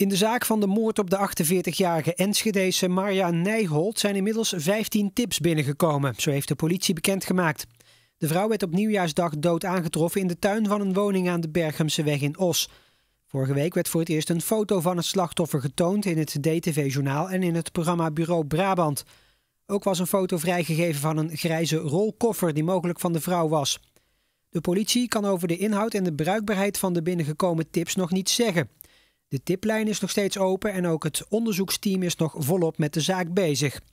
In de zaak van de moord op de 48-jarige Enschedese Marja Nijholt zijn inmiddels 15 tips binnengekomen, zo heeft de politie bekendgemaakt. De vrouw werd op nieuwjaarsdag dood aangetroffen in de tuin van een woning aan de Berghemseweg in Os. Vorige week werd voor het eerst een foto van het slachtoffer getoond in het DTV-journaal en in het programma Bureau Brabant. Ook was een foto vrijgegeven van een grijze rolkoffer die mogelijk van de vrouw was. De politie kan over de inhoud en de bruikbaarheid van de binnengekomen tips nog niet zeggen. De tiplijn is nog steeds open en ook het onderzoeksteam is nog volop met de zaak bezig.